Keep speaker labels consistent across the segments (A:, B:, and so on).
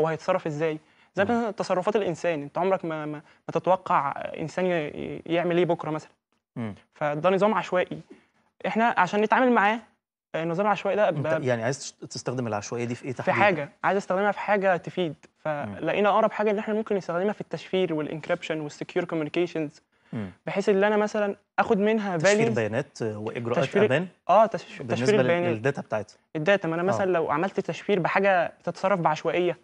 A: هو هيتصرف ازاي زي مثلا تصرفات الانسان انت عمرك ما ما, ما تتوقع انسان يعمل ايه بكره مثلا فده نظام عشوائي احنا عشان نتعامل معاه النظام آه، العشوائي ده بقى يعني عايز تستخدم العشوائيه
B: دي في ايه تحديدا في حاجه
A: عايز استخدمها في حاجه تفيد فلقينا اقرب حاجه ان احنا ممكن نستخدمها في التشفير والانكربشن والسكيور كوميونيكيشنز بحيث ان انا مثلا اخد منها فاليوز تشفير بيانات واجراءات تشفير امان اه تشفير, بالنسبه البيانات الداتا بتاعتها الداتا ما انا مثلا آه. لو عملت تشفير بحاجه بتتصرف بعشوائيه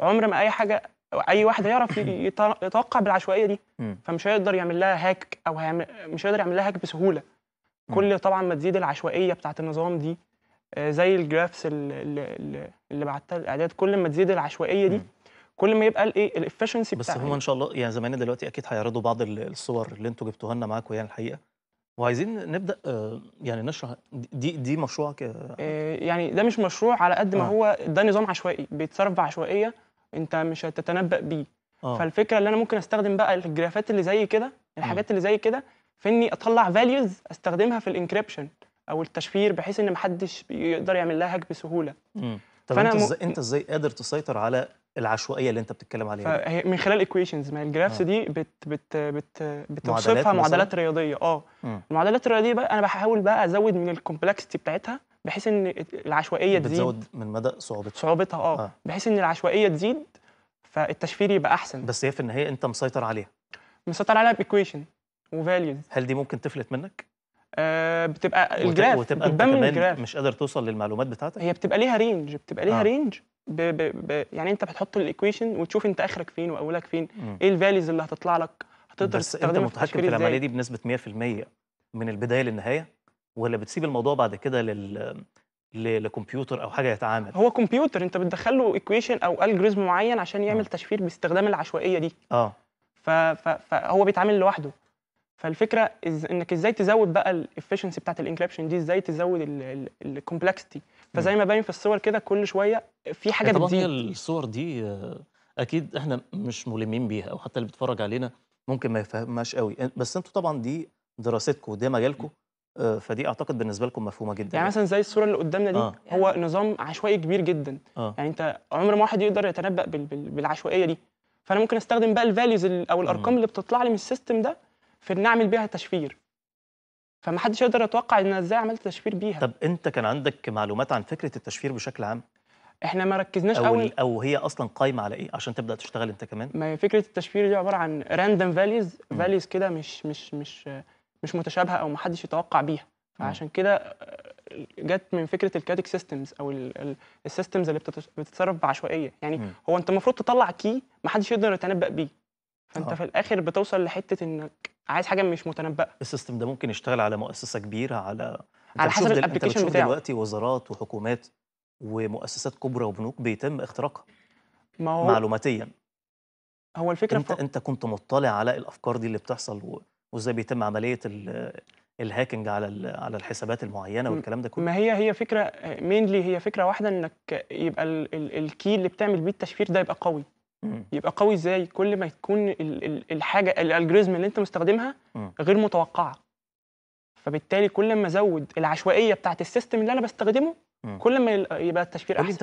A: عمر ما اي حاجه اي واحد هيعرف يتوقع بالعشوائيه دي فمش هيقدر يعمل لها هاك او هيعمل مش هيقدر يعمل لها هاك بسهوله كل طبعا ما تزيد العشوائيه بتاعه النظام دي آه، زي الجرافس اللي اللي بعتها الاعداد كل ما تزيد العشوائيه دي كل ما يبقى الايه الافشنسي بس هم ان شاء الله يعني زمان دلوقتي اكيد هيعرضوا بعض الصور
B: اللي انتوا جبتوها لنا معاكم يعني الحقيقه وعايزين نبدا آه، يعني نشرح دي دي مشروعك آه،
A: آه، يعني ده مش مشروع على قد ما آه. هو ده نظام عشوائي بيتصرف بعشوائيه انت مش هتتنبأ بيه آه. فالفكره اللي انا ممكن استخدم بقى الجرافات اللي زي كده الحاجات اللي زي كده في اني اطلع فاليوز استخدمها في الانكريبشن او التشفير بحيث ان محدش يقدر يعمل لها هاك بسهوله
B: م. طب فأنا انت ازاي م... انت ازاي قادر تسيطر على العشوائيه اللي انت بتتكلم عليها فهي
A: من خلال ايكويشنز ما الجرافس آه. دي بت بت بت بتوصفها معادلات, معادلات رياضيه اه المعادلات الرياضيه بقى انا بحاول بقى ازود من الكومبلكسيتي بتاعتها بحيث ان العشوائيه تزيد بتزود من مدى صعوبتها صعوبتها اه, آه. بحيث ان العشوائيه تزيد فالتشفير يبقى احسن بس هي في النهايه انت مسيطر عليها مسيطر عليها بايكويشن
B: وفاليوز هل دي ممكن تفلت منك؟ آه بتبقى الجراف وتبقى انت كمان
A: مش قادر توصل للمعلومات بتاعتك هي بتبقى ليها رينج بتبقى ليها آه. رينج ب ب ب يعني انت بتحط الايكويشن وتشوف انت اخرك فين واولك فين مم. ايه الفاليوز اللي هتطلع لك هتقدر تستخدمها في التفكير في العمليه دي
B: بنسبه 100% من البدايه للنهايه ولا بتسيب الموضوع بعد كده
A: لل لكمبيوتر او حاجه يتعامل هو كمبيوتر انت بتدخل له ايكويشن او الجوريزم معين عشان يعمل تشفير باستخدام العشوائيه دي اه فهو بيتعامل لوحده فالفكره إز انك ازاي تزود بقى الافشنسي بتاعت الانكربشن دي ازاي تزود الكومبلكسيتي فزي ما باين في الصور كده كل شويه في حاجه طبعا هي
B: الصور دي آه، اكيد احنا مش ملمين بيها او حتى اللي بيتفرج علينا ممكن ما يفهمهاش قوي بس انتوا طبعا دي دراستكم ده مجالكم آه، فدي اعتقد بالنسبه لكم مفهومه جدا يعني, يعني
A: مثلا زي الصوره اللي قدامنا دي آه. هو نظام عشوائي كبير جدا آه. يعني انت عمر ما واحد يقدر يتنبأ بالعشوائيه دي فانا ممكن استخدم بقى الفاليوز او الارقام اللي بتطلع لي من السيستم ده في ان اعمل بيها تشفير فما حدش يقدر يتوقع ان ازاي عملت تشفير بيها طب انت
B: كان عندك معلومات عن فكره التشفير بشكل عام احنا ما ركزناش أو قوي او هي اصلا
A: قايمه على ايه عشان تبدا تشتغل انت كمان ما هي فكره التشفير دي عباره عن راندوم فاليوز فاليوز كده مش مش مش مش متشابهه او ما حدش يتوقع بيها فعشان كده آه، جت من فكره الكاتيك سيستمز او السيستمز اللي بتتصرف بعشوائيه يعني م. هو انت المفروض تطلع كي ما حدش يقدر يتنبأ بيه فانت أوه. في الاخر بتوصل لحته انك عايز حاجه مش متنبأه السيستم ده ممكن يشتغل على مؤسسه كبيره على على حسب الابلكيشن بتاعه دلوقتي
B: وزارات وحكومات ومؤسسات كبرى وبنوك بيتم اختراقها ما هو معلوماتيا هو الفكره انت ف... انت كنت مطلع على الافكار دي اللي بتحصل وازاي بيتم عمليه الهاكينج على على الحسابات المعينه والكلام ده كله ما
A: هي هي فكره مينلي هي فكره واحده انك يبقى الكي اللي بتعمل بيه التشفير ده يبقى قوي يبقى قوي ازاي كل ما تكون الحاجه الالجوريزم اللي انت مستخدمها غير متوقعه فبالتالي كل ما ازود العشوائيه بتاعه السيستم اللي انا بستخدمه كل ما يبقى التشفير احسن